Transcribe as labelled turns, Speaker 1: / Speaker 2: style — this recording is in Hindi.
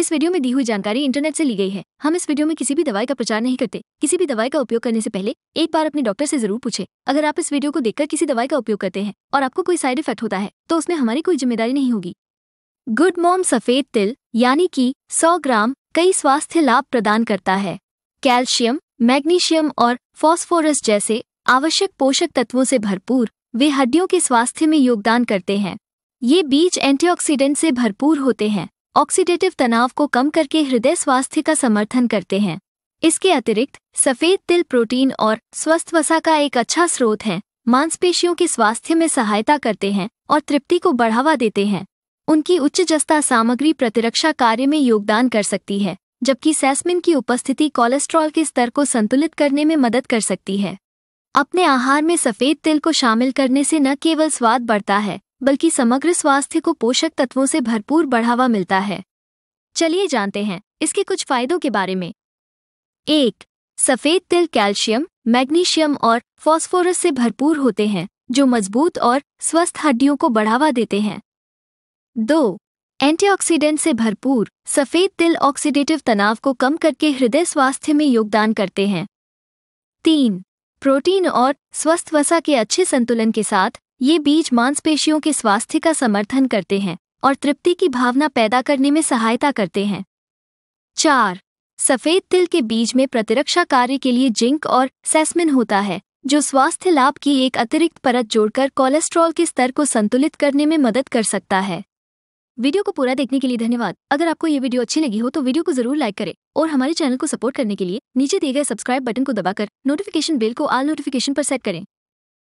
Speaker 1: इस वीडियो में दी हुई जानकारी इंटरनेट से ली गई है हम इस वीडियो में किसी भी दवाई का प्रचार नहीं करते किसी भी दवाई का उपयोग करने से पहले एक बार अपने डॉक्टर से जरूर पूछे अगर आप इस वीडियो को देखकर किसी दवाई का उपयोग करते हैं और आपको कोई साइड इफेक्ट होता है तो उसमें हमारी कोई जिम्मेदारी नहीं होगी गुड मॉम सफेद तिल यानी की सौ ग्राम कई स्वास्थ्य लाभ प्रदान करता है कैल्शियम मैग्नीशियम और फॉस्फोरस जैसे आवश्यक पोषक तत्वों से भरपूर वे हड्डियों के स्वास्थ्य में योगदान करते हैं ये बीज एंटीऑक्सीडेंट से भरपूर होते हैं ऑक्सीडेटिव तनाव को कम करके हृदय स्वास्थ्य का समर्थन करते हैं इसके अतिरिक्त सफ़ेद तिल प्रोटीन और स्वस्थ वसा का एक अच्छा स्रोत है मांसपेशियों के स्वास्थ्य में सहायता करते हैं और तृप्ति को बढ़ावा देते हैं उनकी उच्च जस्ता सामग्री प्रतिरक्षा कार्य में योगदान कर सकती है जबकि सैस्मिन की उपस्थिति कोलेस्ट्रॉल के स्तर को संतुलित करने में मदद कर सकती है अपने आहार में सफ़ेद तिल को शामिल करने से न केवल स्वाद बढ़ता है बल्कि समग्र स्वास्थ्य को पोषक तत्वों से भरपूर बढ़ावा मिलता है चलिए जानते हैं इसके कुछ फायदों के बारे में एक सफ़ेद तिल कैल्शियम मैग्नीशियम और फॉस्फोरस से भरपूर होते हैं जो मजबूत और स्वस्थ हड्डियों को बढ़ावा देते हैं दो एंटीऑक्सीडेंट से भरपूर सफ़ेद तिल ऑक्सीडेटिव तनाव को कम करके हृदय स्वास्थ्य में योगदान करते हैं तीन प्रोटीन और स्वस्थ वसा के अच्छे संतुलन के साथ ये बीज मांसपेशियों के स्वास्थ्य का समर्थन करते हैं और तृप्ति की भावना पैदा करने में सहायता करते हैं चार सफेद तिल के बीज में प्रतिरक्षा कार्य के लिए जिंक और सेस्मिन होता है जो स्वास्थ्य लाभ की एक अतिरिक्त परत जोड़कर कोलेस्ट्रॉल के स्तर को संतुलित करने में मदद कर सकता है वीडियो को पूरा देखने के लिए धन्यवाद अगर आपको ये वीडियो अच्छी लगी हो तो वीडियो को जरूर लाइक करें और हमारे चैनल को सपोर्ट करने के लिए नीचे दिए गए सब्सक्राइब बटन को दबाकर नोटिफिकेशन बेल को आल नोटिफिकेशन पर सेट करें